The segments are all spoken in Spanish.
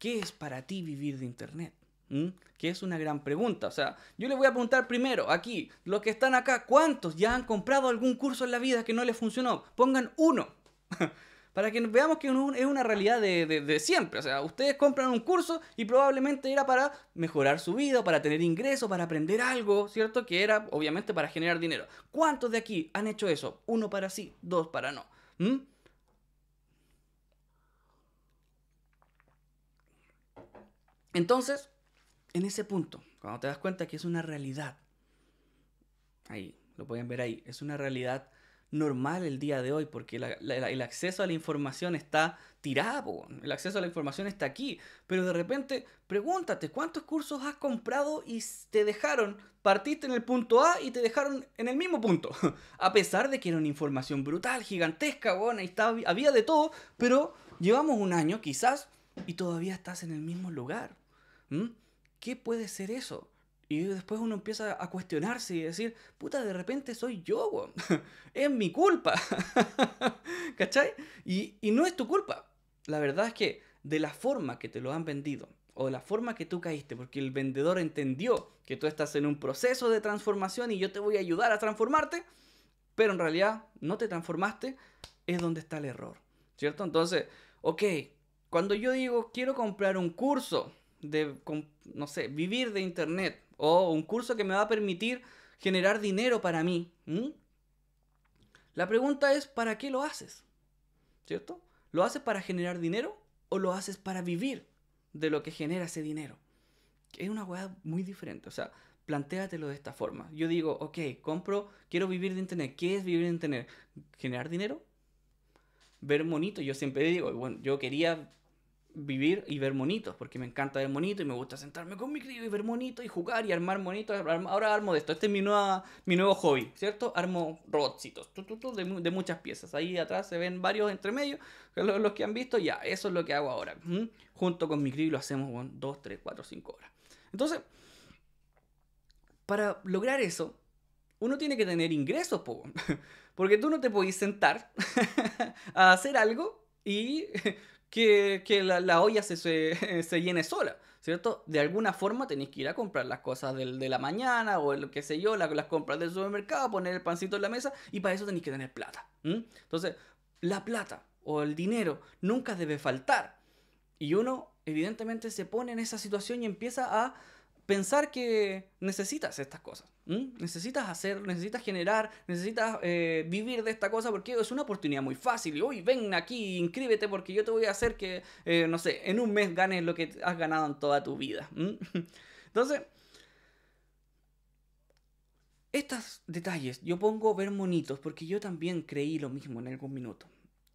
¿qué es para ti vivir de Internet? ¿Mm? Que es una gran pregunta. O sea, yo le voy a preguntar primero aquí, los que están acá, ¿cuántos ya han comprado algún curso en la vida que no les funcionó? Pongan uno. Para que veamos que es una realidad de, siempre. O sea, ustedes compran un curso y probablemente era para mejorar su vida, para tener ingresos, para aprender algo, ¿cierto? Que era obviamente para generar dinero. ¿Cuántos de aquí han hecho eso? Uno para sí, dos para no. ¿Mm? Entonces, en ese punto, cuando te das cuenta que es una realidad, ahí, lo pueden ver ahí, es una realidad normal el día de hoy, porque el acceso a la información está tirado, el acceso a la información está aquí, pero de repente pregúntate cuántos cursos has comprado y te dejaron, partiste en el punto A y te dejaron en el mismo punto, a pesar de que era una información brutal, gigantesca, bueno, y estaba, había de todo, pero llevamos un año quizás y todavía estás en el mismo lugar. ¿Mm? ¿Qué puede ser eso? Y después uno empieza a cuestionarse y decir, puta, de repente soy yo, es mi culpa. ¿Cachai? Y, y no es tu culpa. La verdad es que de la forma que te lo han vendido, o de la forma que tú caíste, porque el vendedor entendió que tú estás en un proceso de transformación y yo te voy a ayudar a transformarte, pero en realidad no te transformaste, es donde está el error, ¿cierto? Entonces, ok, cuando yo digo quiero comprar un curso, de, no sé, vivir de Internet o un curso que me va a permitir generar dinero para mí. La pregunta es, ¿para qué lo haces? ¿Cierto? ¿Lo haces para generar dinero o lo haces para vivir de lo que genera ese dinero? Es una hueá muy diferente, o sea, plantéatelo de esta forma. Yo digo, ok, compro, quiero vivir de Internet. ¿Qué es vivir de Internet? ¿Generar dinero? Ver monito, yo siempre digo, bueno, yo quería vivir y ver monitos, porque me encanta ver monitos y me gusta sentarme con mi crío y ver monitos y jugar y armar monitos. Ahora armo de esto, este es mi, mi nuevo hobby, ¿cierto? Armo robotcitos de, muchas piezas. Ahí atrás se ven varios entre medio, los, que han visto, ya, eso es lo que hago ahora. Junto con mi crío lo hacemos con 2, 3, 4, 5 horas. Entonces, para lograr eso, uno tiene que tener ingresos, porque tú no te podés sentar a hacer algo y que, la, olla se, llene sola, ¿cierto? De alguna forma tenéis que ir a comprar las cosas de la mañana o lo que sé yo, las, compras del supermercado, poner el pancito en la mesa y para eso tenéis que tener plata. Entonces, la plata o el dinero nunca debe faltar. Y uno evidentemente se pone en esa situación y empieza a pensar que necesitas estas cosas. Necesitas hacer, necesitas generar, necesitas eh, vivir de esta cosa porque es una oportunidad muy fácil. Y hoy ven aquí, inscríbete porque yo te voy a hacer que, eh, no sé, en un mes ganes lo que has ganado en toda tu vida. Entonces, estos detalles yo pongo ver monitos porque yo también creí lo mismo en algún minuto.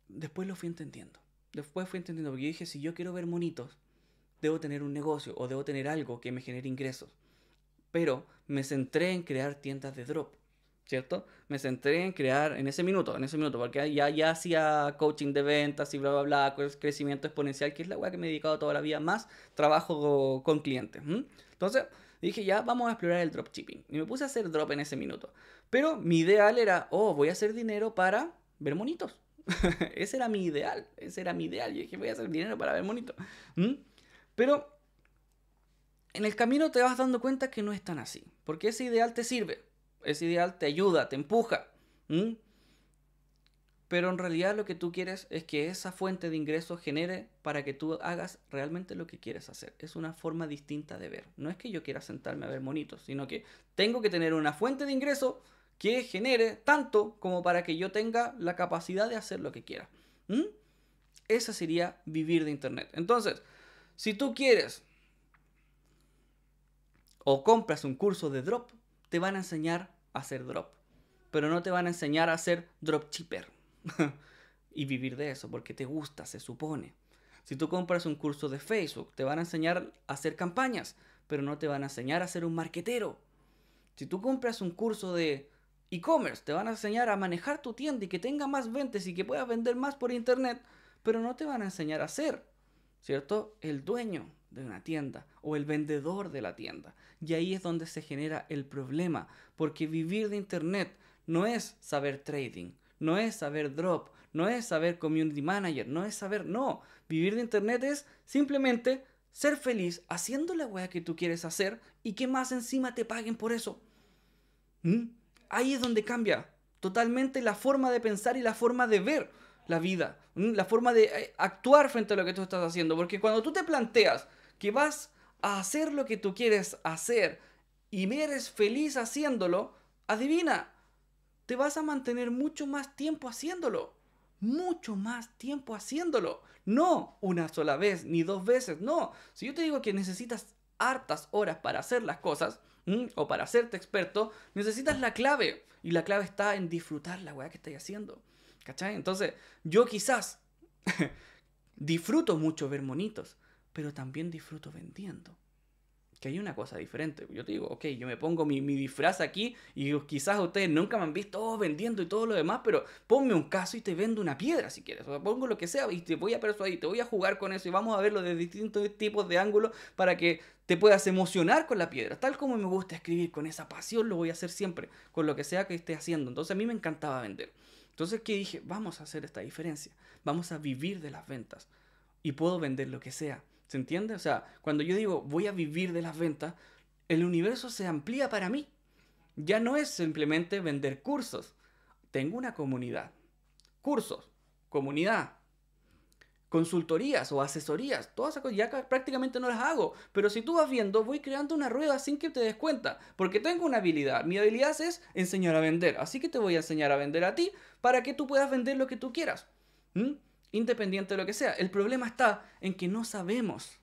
Después lo fui entendiendo. Después fui entendiendo porque yo dije, si yo quiero ver monitos, debo tener un negocio o debo tener algo que me genere ingresos. Pero me centré en crear tiendas de drop, ¿cierto? Me centré en crear en ese minuto, en ese minuto, porque ya, ya hacía coaching de ventas y bla, bla, bla, crecimiento exponencial, que es la weá que me he dedicado toda la vida, más trabajo con clientes. Entonces dije, ya vamos a explorar el dropshipping. Y me puse a hacer drop en ese minuto. Pero mi ideal era, oh, voy a hacer dinero para ver monitos. ese era mi ideal, ese era mi ideal. Yo dije, voy a hacer dinero para ver monitos. Pero en el camino te vas dando cuenta que no es tan así, porque ese ideal te sirve, ese ideal te ayuda, te empuja. Pero en realidad lo que tú quieres es que esa fuente de ingresos genere para que tú hagas realmente lo que quieres hacer. Es una forma distinta de ver. No es que yo quiera sentarme a ver monitos, sino que tengo que tener una fuente de ingreso que genere tanto como para que yo tenga la capacidad de hacer lo que quiera. Esa sería vivir de Internet. Entonces, si tú quieres o compras un curso de drop, te van a enseñar a hacer drop, pero no te van a enseñar a ser Chipper y vivir de eso porque te gusta, se supone. Si tú compras un curso de Facebook, te van a enseñar a hacer campañas, pero no te van a enseñar a ser un marquetero. Si tú compras un curso de e-commerce, te van a enseñar a manejar tu tienda y que tenga más ventas y que puedas vender más por internet, pero no te van a enseñar a hacer ¿cierto? El dueño de una tienda o el vendedor de la tienda. Y ahí es donde se genera el problema, porque vivir de Internet no es saber trading, no es saber drop, no es saber community manager, no es saber, no, vivir de Internet es simplemente ser feliz haciendo la wea que tú quieres hacer y que más encima te paguen por eso. ¿Mm? Ahí es donde cambia totalmente la forma de pensar y la forma de ver la vida, la forma de eh, actuar frente a lo que tú estás haciendo. Porque cuando tú te planteas que vas a hacer lo que tú quieres hacer y eres feliz haciéndolo, adivina, te vas a mantener mucho más tiempo haciéndolo. Mucho más tiempo haciéndolo. No una sola vez ni dos veces, no. Si yo te digo que necesitas hartas horas para hacer las cosas, o para hacerte experto, necesitas la clave. Y la clave está en disfrutar la weá que estás haciendo. ¿Cachai? Entonces, yo quizás disfruto mucho ver monitos, pero también disfruto vendiendo. Que hay una cosa diferente. Yo te digo, ok, yo me pongo mi, disfraz aquí y quizás ustedes nunca me han visto vendiendo y todo lo demás, pero ponme un caso y te vendo una piedra si quieres. O pongo lo que sea y te voy a persuadir, te voy a jugar con eso y vamos a verlo de distintos tipos de ángulos para que te puedas emocionar con la piedra. Tal como me gusta escribir con esa pasión, lo voy a hacer siempre, con lo que sea que esté haciendo. Entonces a mí me encantaba vender. Entonces, ¿qué dije? Vamos a hacer esta diferencia. Vamos a vivir de las ventas. Y puedo vender lo que sea. ¿Se entiende? O sea, cuando yo digo voy a vivir de las ventas, el universo se amplía para mí. Ya no es simplemente vender cursos. Tengo una comunidad. Cursos, comunidad, consultorías o asesorías, todas esas cosas ya prácticamente no las hago, pero si tú vas viendo, voy creando una rueda sin que te des cuenta, porque tengo una habilidad, mi habilidad es enseñar a vender, así que te voy a enseñar a vender a ti para que tú puedas vender lo que tú quieras, independiente de lo que sea. El problema está en que no sabemos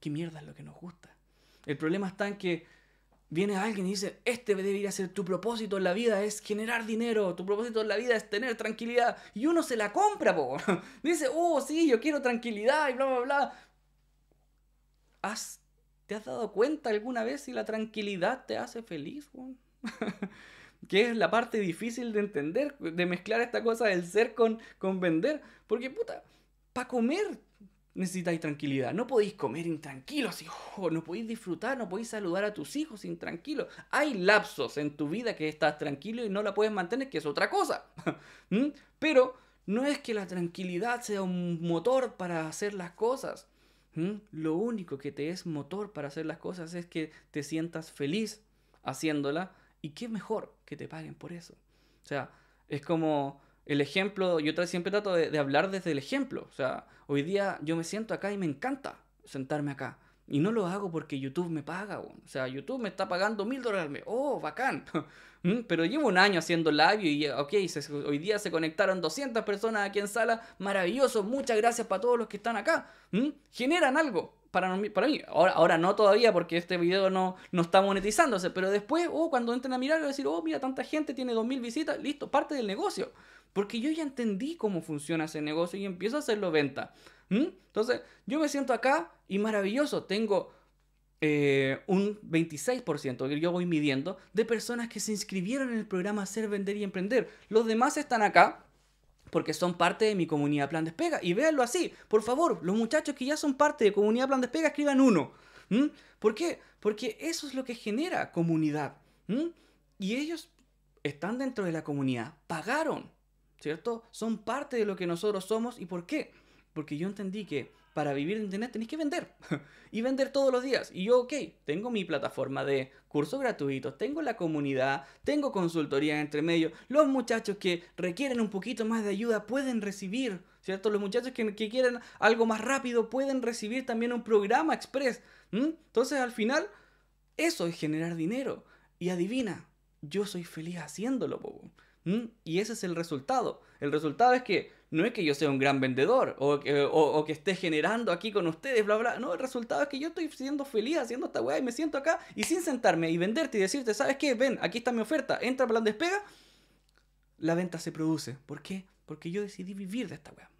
qué mierda es lo que nos gusta. El problema está en que viene alguien y dice, este debería ser tu propósito en la vida, es generar dinero, tu propósito en la vida es tener tranquilidad. Y uno se la compra, po. Dice, oh, sí, yo quiero tranquilidad y bla, bla, bla. ¿Has, ¿Te has dado cuenta alguna vez si la tranquilidad te hace feliz? que es la parte difícil de entender, de mezclar esta cosa del ser con, con vender. Porque, puta, para comer, necesitáis tranquilidad. No podéis comer intranquilos, hijo, oh, no podéis disfrutar, no podéis saludar a tus hijos intranquilos. Hay lapsos en tu vida que estás tranquilo y no la puedes mantener, que es otra cosa. Pero no es que la tranquilidad sea un motor para hacer las cosas. Lo único que te es motor para hacer las cosas es que te sientas feliz haciéndola y qué mejor que te paguen por eso. O sea, es como el ejemplo, yo siempre trato de, hablar desde el ejemplo. O sea, hoy día yo me siento acá y me encanta sentarme acá. Y no lo hago porque YouTube me paga. O sea, YouTube me está pagando mil dólares al mes. ¡Oh, bacán! ¿Mm? Pero llevo un año haciendo live y, ok, hoy día se conectaron 200 personas aquí en sala. Maravilloso, muchas gracias para todos los que están acá. ¿Mm? Generan algo para, mí. Ahora, ahora no todavía porque este video no, no está monetizándose, pero después, oh, cuando entren a mirar, voy a decir, oh, mira, tanta gente tiene 2.000 visitas, listo, parte del negocio. Porque yo ya entendí cómo funciona ese negocio y empiezo a hacerlo venta. Entonces, yo me siento acá y maravilloso, tengo eh, un 26% que yo voy midiendo de personas que se inscribieron en el programa Hacer, Vender y Emprender. Los demás están acá porque son parte de mi comunidad Plan Despega. Y véanlo así, por favor, los muchachos que ya son parte de comunidad Plan Despega, escriban uno. ¿Por qué? Porque eso es lo que genera comunidad. Y ellos están dentro de la comunidad, pagaron, ¿cierto? Son parte de lo que nosotros somos. ¿Y por qué? Porque yo entendí que para vivir en Internet tenés que vender. y vender todos los días. Y yo, ok, tengo mi plataforma de cursos gratuitos, tengo la comunidad, tengo consultoría entre medios. Los muchachos que requieren un poquito más de ayuda pueden recibir, ¿cierto? Los muchachos que, que quieren algo más rápido pueden recibir también un programa express. Entonces al final, eso es generar dinero. Y adivina, yo soy feliz haciéndolo, bobo. Mm, y ese es el resultado. El resultado es que no es que yo sea un gran vendedor o que, que, esté generando aquí con ustedes, bla, bla. No, el resultado es que yo estoy siendo feliz haciendo esta weá y me siento acá y sin sentarme y venderte y decirte, ¿sabes qué? Ven, aquí está mi oferta, entra plan despega. La venta se produce. ¿Por qué? Porque yo decidí vivir de esta weá.